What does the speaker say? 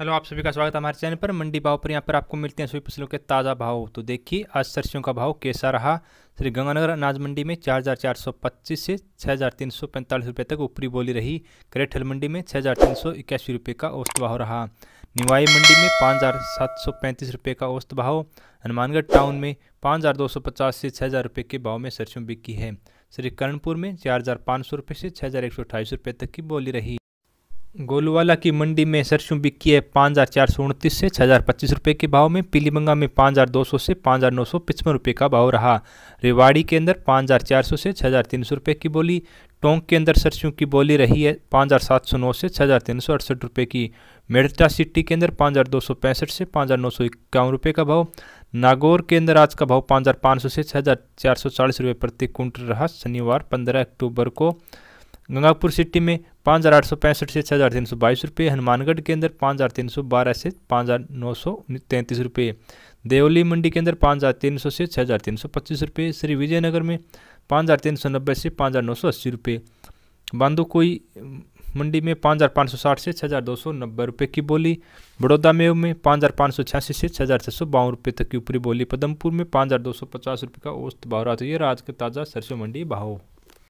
hello आप सभी का स्वागत है हमारे चैनल पर मंडी भाव पर यहाँ पर आपको मिलते हैं सभी फसलों के ताज़ा भाव तो देखिए आज सरसों का भाव कैसा रहा श्री गंगानगर अनाज मंडी में चार चार सौ पच्चीस से छः हज़ार तीन सौ पैंतालीस रुपये तक ऊपरी बोली रही करेठल मंडी में छः हज़ार तीन सौ इक्यासी रुपये का औसत भाव रहा निवाई मंडी में पाँच हज़ार सात सौ पैंतीस रुपये का औसत भाव हनुमानगढ़ टाउन में पाँच हज़ार दो सौ पचास से छः हज़ार रुपये के भाव में सरसों बिकी है श्री करणपुर में चार हज़ार पाँच सौ रुपये से छः हज़ार एक सौ अठाईस रुपये तक की बोली रही गोलवाला की मंडी में सरसों बिकी है पाँच हज़ार चार सौ उनतीस से छः हज़ार पच्चीस रुपये के भाव में पीलीमंगा में पाँच हज़ार दो सौ से पाँच हज़ार नौ सौ पचपन रुपये का भाव रहा रेवाड़ी के अंदर पाँच हज़ार चार सौ से छः हज़ार तीन सौ रुपये की बोली टोंक के अंदर सरसों की बोली रही है पाँच हज़ार सात सौ नौ से छः हज़ार तीन सौ अड़सठ रुपये की मेडता सिटी के अंदर पाँच हज़ार दो सौ पैंसठ से पाँच हज़ार नौ सौ इक्यावन रुपये का भाव नागौर के अंदर आज का भाव पाँच हज़ार पाँच सौ से छः हज़ार चार सौ चालीस रुपये प्रति क्विंटल रहा शनिवार पंद्रह अक्टूबर को गंगापुर सिटी में पाँच हज़ार आठ सौ पैंसठ से छः हज़ार तीन सौ बाईस रुपये हनुमानगढ़ के अंदर पाँच हज़ार तीन सौ बारह से पाँच हज़ार नौ सौ तैंतीस रुपये देवली मंडी के अंदर पाँच हज़ार तीन सौ से छः हज़ार तीन सौ पच्चीस रुपये श्री विजयनगर में पाँच हज़ार तीन सौ नब्बे से पाँच हज़ार नौ सौ अस्सी रुपये बांदोकोई मंडी में पाँच हज़ार पाँच सौ साठ से छः हज़ार दो सौ नब्बे रुपये की बोली बड़ौदा मेव में पाँच हज़ार पाँच सौ छियासी से छः हज़ार छः सौ बावन रुपये तक की ऊपरी बोली पदमपुर में पाँच हज़ार दो सौ पचास रुपये का औसत भाव रहा तो ये रात का ताज़ा सरसों मंडी भाव